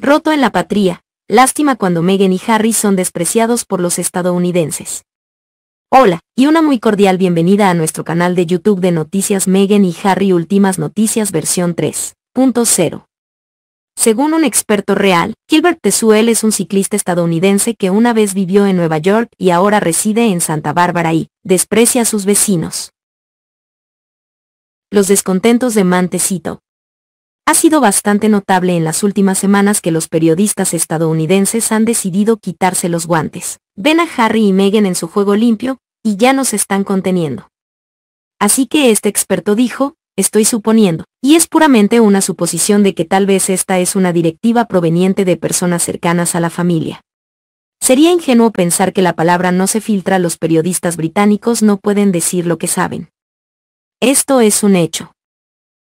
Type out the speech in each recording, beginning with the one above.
roto en la patria, lástima cuando Megan y Harry son despreciados por los estadounidenses. Hola, y una muy cordial bienvenida a nuestro canal de YouTube de Noticias Megan y Harry Últimas Noticias versión 3.0. Según un experto real, Gilbert Tezuel es un ciclista estadounidense que una vez vivió en Nueva York y ahora reside en Santa Bárbara y desprecia a sus vecinos. Los descontentos de Mantecito, ha sido bastante notable en las últimas semanas que los periodistas estadounidenses han decidido quitarse los guantes. Ven a Harry y Meghan en su juego limpio, y ya nos están conteniendo. Así que este experto dijo, estoy suponiendo, y es puramente una suposición de que tal vez esta es una directiva proveniente de personas cercanas a la familia. Sería ingenuo pensar que la palabra no se filtra, los periodistas británicos no pueden decir lo que saben. Esto es un hecho.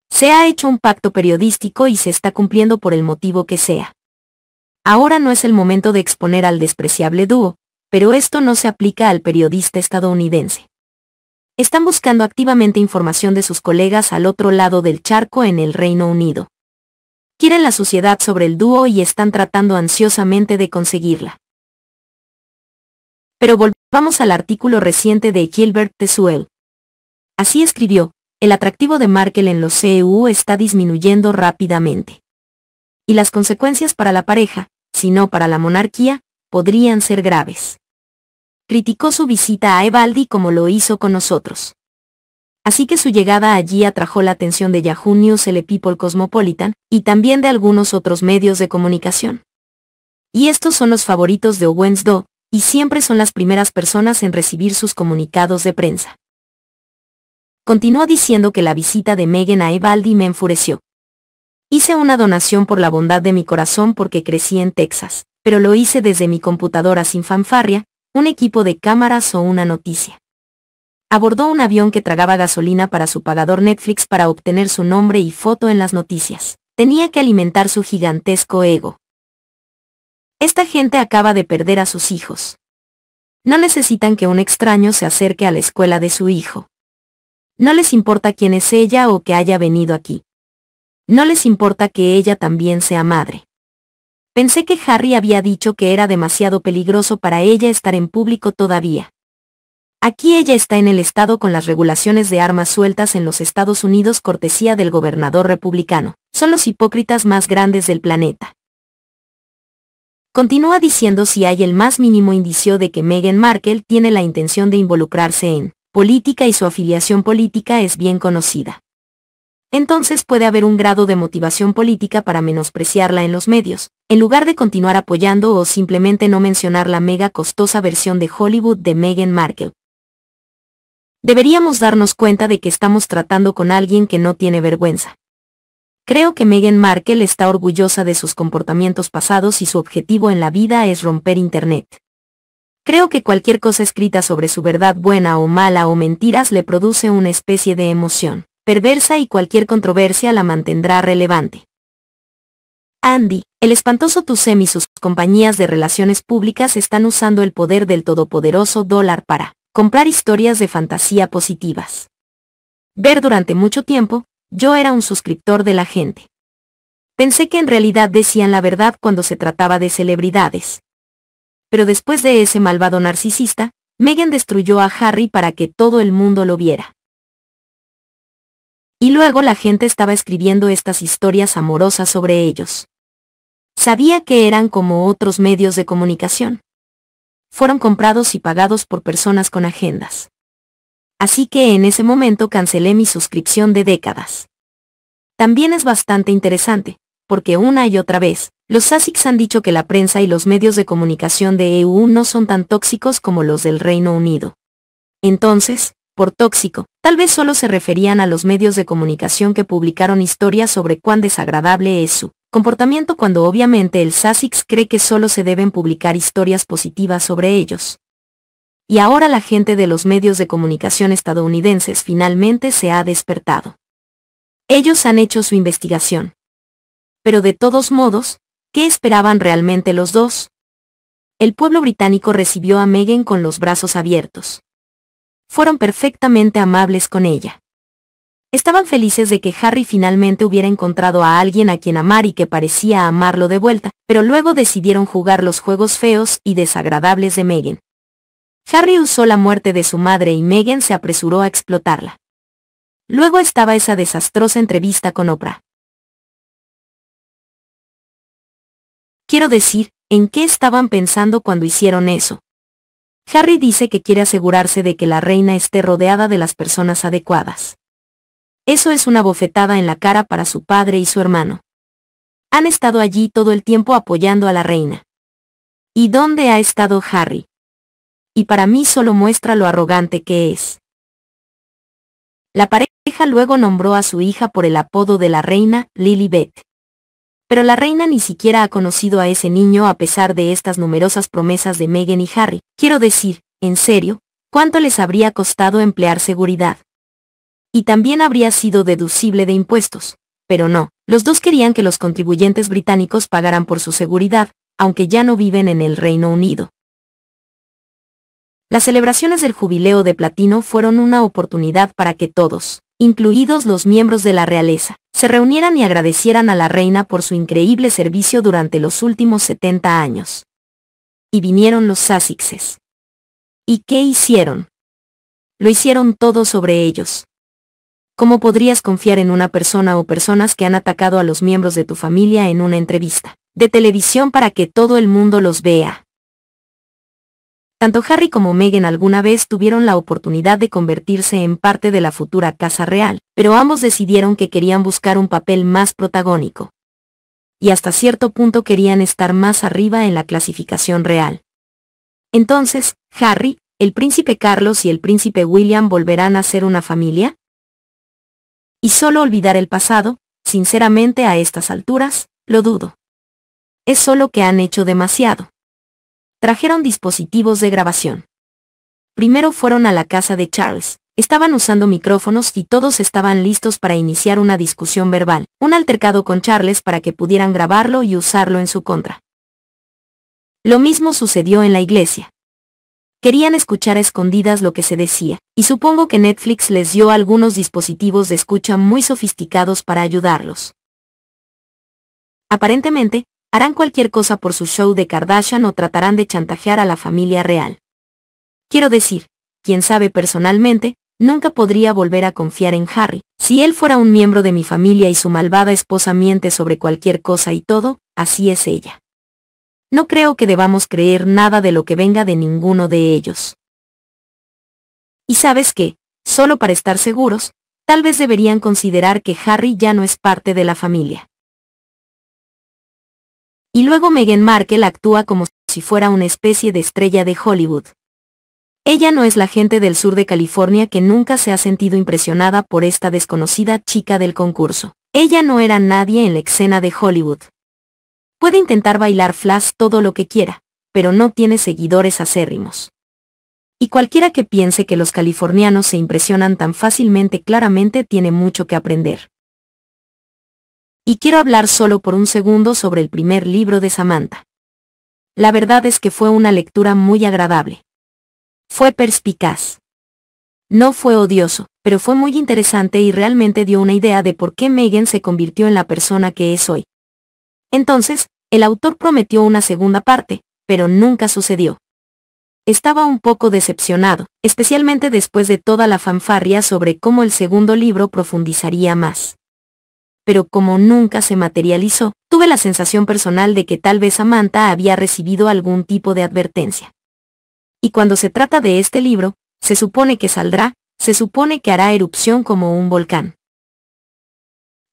Se ha hecho un pacto periodístico y se está cumpliendo por el motivo que sea. Ahora no es el momento de exponer al despreciable dúo, pero esto no se aplica al periodista estadounidense. Están buscando activamente información de sus colegas al otro lado del charco en el Reino Unido. Quieren la sociedad sobre el dúo y están tratando ansiosamente de conseguirla. Pero volvamos al artículo reciente de Gilbert Tesuel. Así escribió, el atractivo de Markel en los CEU está disminuyendo rápidamente. Y las consecuencias para la pareja, si no para la monarquía, podrían ser graves. Criticó su visita a Evaldi como lo hizo con nosotros. Así que su llegada allí atrajo la atención de Yahoo News, el People Cosmopolitan, y también de algunos otros medios de comunicación. Y estos son los favoritos de Owensdo, y siempre son las primeras personas en recibir sus comunicados de prensa. Continuó diciendo que la visita de Megan a Evaldi me enfureció. Hice una donación por la bondad de mi corazón porque crecí en Texas, pero lo hice desde mi computadora sin fanfarria, un equipo de cámaras o una noticia. Abordó un avión que tragaba gasolina para su pagador Netflix para obtener su nombre y foto en las noticias. Tenía que alimentar su gigantesco ego. Esta gente acaba de perder a sus hijos. No necesitan que un extraño se acerque a la escuela de su hijo. No les importa quién es ella o que haya venido aquí. No les importa que ella también sea madre. Pensé que Harry había dicho que era demasiado peligroso para ella estar en público todavía. Aquí ella está en el estado con las regulaciones de armas sueltas en los Estados Unidos cortesía del gobernador republicano. Son los hipócritas más grandes del planeta. Continúa diciendo si hay el más mínimo indicio de que Meghan Markle tiene la intención de involucrarse en política y su afiliación política es bien conocida. Entonces puede haber un grado de motivación política para menospreciarla en los medios, en lugar de continuar apoyando o simplemente no mencionar la mega costosa versión de Hollywood de Meghan Markle. Deberíamos darnos cuenta de que estamos tratando con alguien que no tiene vergüenza. Creo que Meghan Markle está orgullosa de sus comportamientos pasados y su objetivo en la vida es romper Internet. Creo que cualquier cosa escrita sobre su verdad buena o mala o mentiras le produce una especie de emoción perversa y cualquier controversia la mantendrá relevante. Andy, el espantoso Tusem y sus compañías de relaciones públicas están usando el poder del todopoderoso dólar para comprar historias de fantasía positivas. Ver durante mucho tiempo, yo era un suscriptor de la gente. Pensé que en realidad decían la verdad cuando se trataba de celebridades, pero después de ese malvado narcisista, Megan destruyó a Harry para que todo el mundo lo viera. Y luego la gente estaba escribiendo estas historias amorosas sobre ellos. Sabía que eran como otros medios de comunicación. Fueron comprados y pagados por personas con agendas. Así que en ese momento cancelé mi suscripción de décadas. También es bastante interesante, porque una y otra vez, los SASICs han dicho que la prensa y los medios de comunicación de EU no son tan tóxicos como los del Reino Unido. Entonces, por tóxico, tal vez solo se referían a los medios de comunicación que publicaron historias sobre cuán desagradable es su comportamiento cuando obviamente el SASIX cree que solo se deben publicar historias positivas sobre ellos. Y ahora la gente de los medios de comunicación estadounidenses finalmente se ha despertado. Ellos han hecho su investigación pero de todos modos, ¿qué esperaban realmente los dos? El pueblo británico recibió a Megan con los brazos abiertos. Fueron perfectamente amables con ella. Estaban felices de que Harry finalmente hubiera encontrado a alguien a quien amar y que parecía amarlo de vuelta, pero luego decidieron jugar los juegos feos y desagradables de Megan. Harry usó la muerte de su madre y Megan se apresuró a explotarla. Luego estaba esa desastrosa entrevista con Oprah. Quiero decir, ¿en qué estaban pensando cuando hicieron eso? Harry dice que quiere asegurarse de que la reina esté rodeada de las personas adecuadas. Eso es una bofetada en la cara para su padre y su hermano. Han estado allí todo el tiempo apoyando a la reina. ¿Y dónde ha estado Harry? Y para mí solo muestra lo arrogante que es. La pareja luego nombró a su hija por el apodo de la reina, Lilibet pero la reina ni siquiera ha conocido a ese niño a pesar de estas numerosas promesas de Meghan y Harry. Quiero decir, en serio, ¿cuánto les habría costado emplear seguridad? Y también habría sido deducible de impuestos. Pero no, los dos querían que los contribuyentes británicos pagaran por su seguridad, aunque ya no viven en el Reino Unido. Las celebraciones del Jubileo de Platino fueron una oportunidad para que todos, incluidos los miembros de la realeza, se reunieran y agradecieran a la reina por su increíble servicio durante los últimos 70 años. Y vinieron los sásixes. ¿Y qué hicieron? Lo hicieron todo sobre ellos. ¿Cómo podrías confiar en una persona o personas que han atacado a los miembros de tu familia en una entrevista de televisión para que todo el mundo los vea? Tanto Harry como Meghan alguna vez tuvieron la oportunidad de convertirse en parte de la futura Casa Real, pero ambos decidieron que querían buscar un papel más protagónico. Y hasta cierto punto querían estar más arriba en la clasificación real. Entonces, Harry, el príncipe Carlos y el príncipe William volverán a ser una familia? Y solo olvidar el pasado, sinceramente a estas alturas, lo dudo. Es solo que han hecho demasiado trajeron dispositivos de grabación. Primero fueron a la casa de Charles, estaban usando micrófonos y todos estaban listos para iniciar una discusión verbal, un altercado con Charles para que pudieran grabarlo y usarlo en su contra. Lo mismo sucedió en la iglesia. Querían escuchar escondidas lo que se decía, y supongo que Netflix les dio algunos dispositivos de escucha muy sofisticados para ayudarlos. Aparentemente, harán cualquier cosa por su show de Kardashian o tratarán de chantajear a la familia real. Quiero decir, quien sabe personalmente, nunca podría volver a confiar en Harry. Si él fuera un miembro de mi familia y su malvada esposa miente sobre cualquier cosa y todo, así es ella. No creo que debamos creer nada de lo que venga de ninguno de ellos. Y sabes qué, solo para estar seguros, tal vez deberían considerar que Harry ya no es parte de la familia y luego Meghan Markle actúa como si fuera una especie de estrella de Hollywood. Ella no es la gente del sur de California que nunca se ha sentido impresionada por esta desconocida chica del concurso. Ella no era nadie en la escena de Hollywood. Puede intentar bailar flash todo lo que quiera, pero no tiene seguidores acérrimos. Y cualquiera que piense que los californianos se impresionan tan fácilmente claramente tiene mucho que aprender y quiero hablar solo por un segundo sobre el primer libro de Samantha. La verdad es que fue una lectura muy agradable. Fue perspicaz. No fue odioso, pero fue muy interesante y realmente dio una idea de por qué Megan se convirtió en la persona que es hoy. Entonces, el autor prometió una segunda parte, pero nunca sucedió. Estaba un poco decepcionado, especialmente después de toda la fanfarria sobre cómo el segundo libro profundizaría más pero como nunca se materializó, tuve la sensación personal de que tal vez Samantha había recibido algún tipo de advertencia. Y cuando se trata de este libro, se supone que saldrá, se supone que hará erupción como un volcán.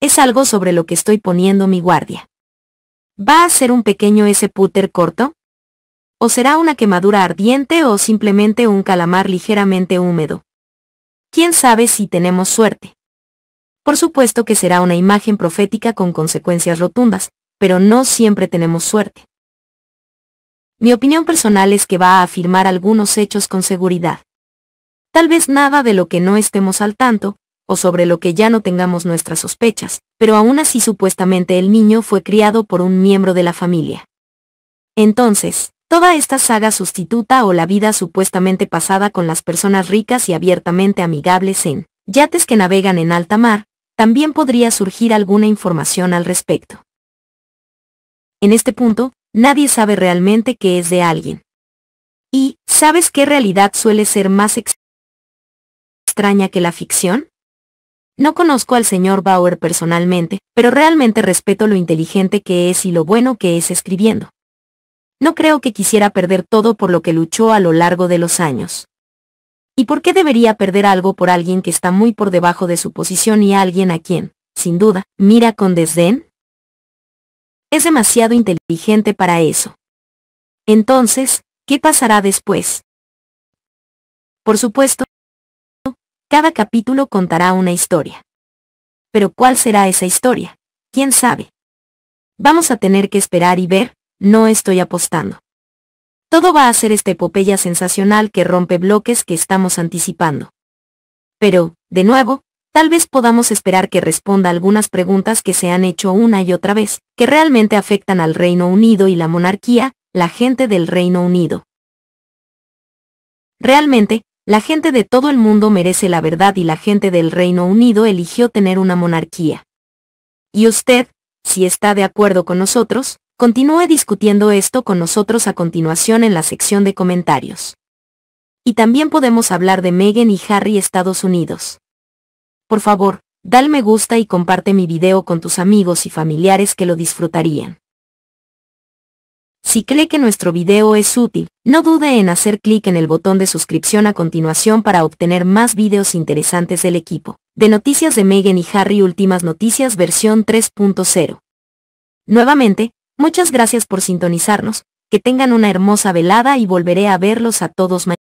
Es algo sobre lo que estoy poniendo mi guardia. ¿Va a ser un pequeño ese puter corto? ¿O será una quemadura ardiente o simplemente un calamar ligeramente húmedo? ¿Quién sabe si tenemos suerte? Por supuesto que será una imagen profética con consecuencias rotundas, pero no siempre tenemos suerte. Mi opinión personal es que va a afirmar algunos hechos con seguridad. Tal vez nada de lo que no estemos al tanto, o sobre lo que ya no tengamos nuestras sospechas, pero aún así supuestamente el niño fue criado por un miembro de la familia. Entonces, toda esta saga sustituta o la vida supuestamente pasada con las personas ricas y abiertamente amigables en yates que navegan en alta mar, también podría surgir alguna información al respecto. En este punto, nadie sabe realmente qué es de alguien. ¿Y sabes qué realidad suele ser más extraña que la ficción? No conozco al señor Bauer personalmente, pero realmente respeto lo inteligente que es y lo bueno que es escribiendo. No creo que quisiera perder todo por lo que luchó a lo largo de los años. ¿Y por qué debería perder algo por alguien que está muy por debajo de su posición y alguien a quien, sin duda, mira con desdén? Es demasiado inteligente para eso. Entonces, ¿qué pasará después? Por supuesto, cada capítulo contará una historia. Pero ¿cuál será esa historia? ¿Quién sabe? Vamos a tener que esperar y ver, no estoy apostando. Todo va a ser esta epopeya sensacional que rompe bloques que estamos anticipando. Pero, de nuevo, tal vez podamos esperar que responda algunas preguntas que se han hecho una y otra vez, que realmente afectan al Reino Unido y la monarquía, la gente del Reino Unido. Realmente, la gente de todo el mundo merece la verdad y la gente del Reino Unido eligió tener una monarquía. Y usted, si está de acuerdo con nosotros, Continúe discutiendo esto con nosotros a continuación en la sección de comentarios. Y también podemos hablar de Megan y Harry Estados Unidos. Por favor, dale me gusta y comparte mi video con tus amigos y familiares que lo disfrutarían. Si cree que nuestro video es útil, no dude en hacer clic en el botón de suscripción a continuación para obtener más videos interesantes del equipo. De noticias de Megan y Harry Últimas Noticias versión 3.0. Nuevamente, Muchas gracias por sintonizarnos, que tengan una hermosa velada y volveré a verlos a todos mañana.